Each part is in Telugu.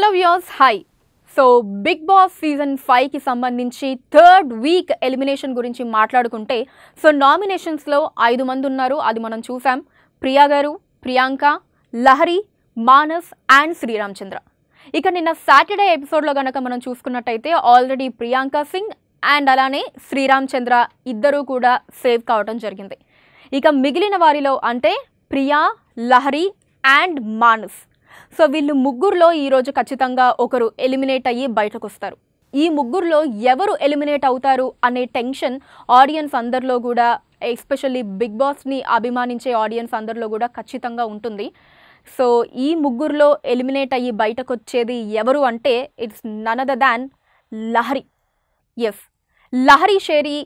hello viewers hi so Bigg Boss season ఫైవ్కి సంబంధించి థర్డ్ వీక్ ఎలిమినేషన్ గురించి మాట్లాడుకుంటే సో నామినేషన్స్లో ఐదు మంది ఉన్నారు అది మనం చూసాం ప్రియా గారు ప్రియాంక లహరి మానస్ అండ్ శ్రీరామచంద్ర ఇక నిన్న సాటర్డే ఎపిసోడ్లో కనుక మనం చూసుకున్నట్టయితే ఆల్రెడీ ప్రియాంక సింగ్ అండ్ అలానే శ్రీరామ్ చంద్ర ఇద్దరూ కూడా సేవ్ కావడం జరిగింది ఇక మిగిలిన వారిలో అంటే ప్రియా లహరి అండ్ మానస్ సో వీళ్ళు ముగ్గురులో ఈరోజు ఖచ్చితంగా ఒకరు ఎలిమినేట్ అయ్యి బయటకు వస్తారు ఈ ముగ్గురులో ఎవరు ఎలిమినేట్ అవుతారు అనే టెన్షన్ ఆడియన్స్ అందరిలో కూడా ఎస్పెషల్లీ బిగ్ బాస్ని అభిమానించే ఆడియన్స్ అందరిలో కూడా ఖచ్చితంగా ఉంటుంది సో ఈ ముగ్గురులో ఎలిమినేట్ అయ్యి బయటకు వచ్చేది ఎవరు అంటే it's none other than Lahari yes Lahari Shari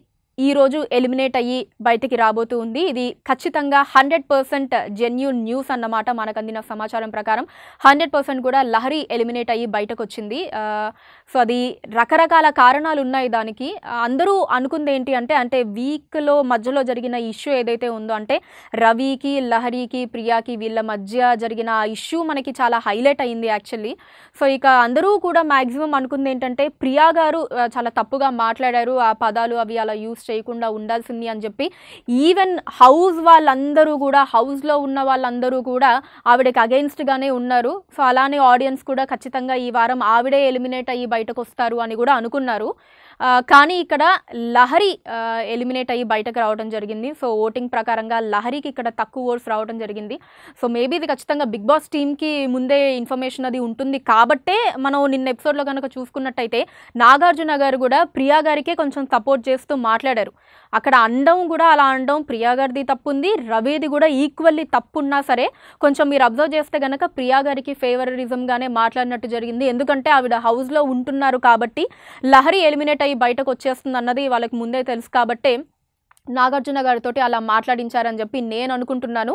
ఈ రోజు ఎలిమినేట్ అయ్యి బయటికి రాబోతూ ఉంది ఇది ఖచ్చితంగా హండ్రెడ్ పర్సెంట్ జెన్యున్ న్యూస్ అన్నమాట మనకు అందిన సమాచారం ప్రకారం హండ్రెడ్ పర్సెంట్ కూడా లహరి ఎలిమినేట్ అయ్యి బయటకు వచ్చింది సో అది రకరకాల కారణాలు ఉన్నాయి దానికి అందరూ అనుకుంది ఏంటి అంటే అంటే వీక్లో మధ్యలో జరిగిన ఇష్యూ ఏదైతే ఉందో అంటే రవికి లహరికి ప్రియాకి వీళ్ళ మధ్య జరిగిన ఇష్యూ మనకి చాలా హైలైట్ అయింది యాక్చువల్లీ సో ఇక అందరూ కూడా మ్యాక్సిమం అనుకుంది ఏంటంటే ప్రియా గారు చాలా తప్పుగా మాట్లాడారు ఆ పదాలు అవి అలా యూస్ చేయకుండా ఉండాల్సింది అని చెప్పి ఈవెన్ హౌస్ వాళ్ళందరూ కూడా హౌస్లో ఉన్న వాళ్ళందరూ కూడా ఆవిడకి అగెయిన్స్ట్గానే ఉన్నారు సో అలానే ఆడియన్స్ కూడా ఖచ్చితంగా ఈ వారం ఆవిడే ఎలిమినేట్ అయ్యి బయటకు వస్తారు అని కూడా అనుకున్నారు కానీ ఇక్కడ లహరి ఎలిమినేట్ అయ్యి బయటకు రావడం జరిగింది సో ఓటింగ్ ప్రకారంగా లహరికి ఇక్కడ తక్కువ ఓట్స్ రావడం జరిగింది సో మేబీ ఇది ఖచ్చితంగా బిగ్ బాస్ టీమ్కి ముందే ఇన్ఫర్మేషన్ అది ఉంటుంది కాబట్టే మనం నిన్న ఎపిసోడ్లో కనుక చూసుకున్నట్టయితే నాగార్జున గారు కూడా ప్రియా గారికే కొంచెం సపోర్ట్ చేస్తూ మాట్లాడారు అక్కడ అండం కూడా అలా అండం ప్రియా గారిది తప్పు ఉంది రవిది కూడా ఈక్వల్లీ తప్పు ఉన్నా సరే కొంచెం మీరు అబ్జర్వ్ చేస్తే కనుక ప్రియా గారికి ఫేవరిజంగానే మాట్లాడినట్టు జరిగింది ఎందుకంటే ఆవిడ హౌస్లో ఉంటున్నారు కాబట్టి లహరి ఎలిమినేట్ కట్ అయ్యి బయటకు వచ్చేస్తుంది అన్నది వాళ్ళకి ముందే తెలుసు కాబట్టి నాగార్జున గారితో అలా మాట్లాడించారని చెప్పి నేను అనుకుంటున్నాను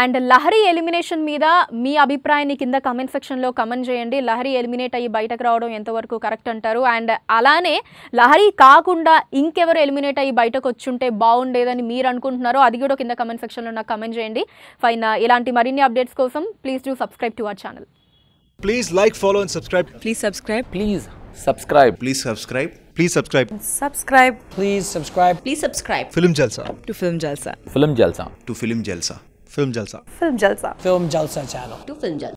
అండ్ లహరి ఎలిమినేషన్ మీద మీ అభిప్రాయాన్ని కింద కమెంట్ సెక్షన్లో కమెంట్ చేయండి లహరి ఎలిమినేట్ అయ్యి బయటకు రావడం ఎంతవరకు కరెక్ట్ అంటారు అండ్ అలానే లహరి కాకుండా ఇంకెవరు ఎలిమినేట్ అయ్యి బయటకు వచ్చుంటే బాగుండేదని మీరు అనుకుంటున్నారో అది కూడా కింద కమెంట్ సెక్షన్లో నాకు కమెంట్ చేయండి ఫైన్ ఇలాంటి మరిన్ని అప్డేట్స్ కోసం please do subscribe to our channel please like follow and subscribe please subscribe please subscribe please subscribe please subscribe subscribe please subscribe please subscribe film Jalsa two film Jalsa film Jalsa two film Jalsa film Jalsa film Jalsa film Jalsa channel two film जलसा